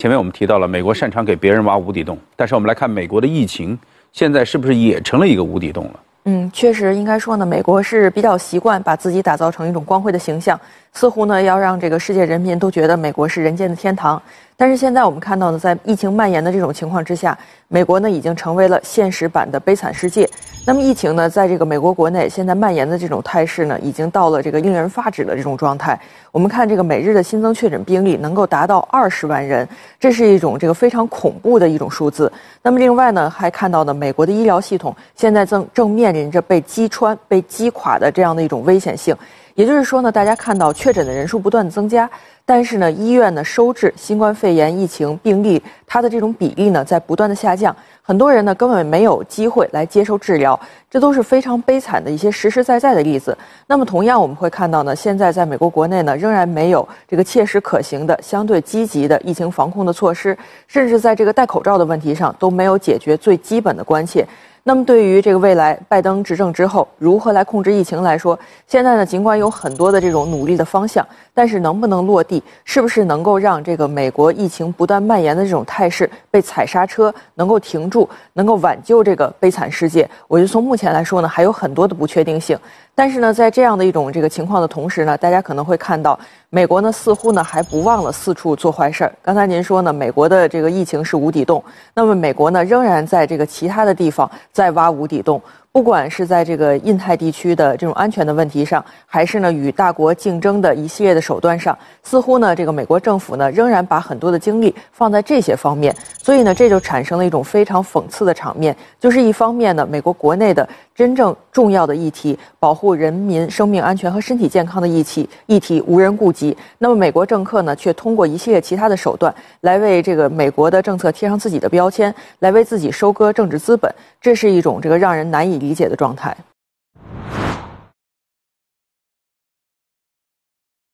前面我们提到了美国擅长给别人挖无底洞，但是我们来看美国的疫情，现在是不是也成了一个无底洞了？嗯，确实，应该说呢，美国是比较习惯把自己打造成一种光辉的形象。似乎呢，要让这个世界人民都觉得美国是人间的天堂。但是现在我们看到呢，在疫情蔓延的这种情况之下，美国呢已经成为了现实版的悲惨世界。那么疫情呢，在这个美国国内现在蔓延的这种态势呢，已经到了这个令人发指的这种状态。我们看这个每日的新增确诊病例能够达到二十万人，这是一种这个非常恐怖的一种数字。那么另外呢，还看到呢，美国的医疗系统现在正正面临着被击穿、被击垮的这样的一种危险性。也就是说呢，大家看到确诊的人数不断的增加，但是呢，医院呢收治新冠肺炎疫情病例，它的这种比例呢在不断的下降。很多人呢根本没有机会来接受治疗，这都是非常悲惨的一些实实在在的例子。那么同样，我们会看到呢，现在在美国国内呢仍然没有这个切实可行的相对积极的疫情防控的措施，甚至在这个戴口罩的问题上都没有解决最基本的关切。那么对于这个未来拜登执政之后如何来控制疫情来说，现在呢尽管有很多的这种努力的方向，但是能不能落地，是不是能够让这个美国疫情不断蔓延的这种态势被踩刹车，能够停住，能够挽救这个悲惨世界，我觉得从目前来说呢还有很多的不确定性。但是呢，在这样的一种这个情况的同时呢，大家可能会看到。美国呢，似乎呢还不忘了四处做坏事儿。刚才您说呢，美国的这个疫情是无底洞，那么美国呢仍然在这个其他的地方在挖无底洞，不管是在这个印太地区的这种安全的问题上，还是呢与大国竞争的一系列的手段上，似乎呢这个美国政府呢仍然把很多的精力放在这些方面。所以呢，这就产生了一种非常讽刺的场面，就是一方面呢，美国国内的真正重要的议题，保护人民生命安全和身体健康的议题，议题无人顾及；那么美国政客呢，却通过一系列其他的手段来为这个美国的政策贴上自己的标签，来为自己收割政治资本，这是一种这个让人难以理解的状态。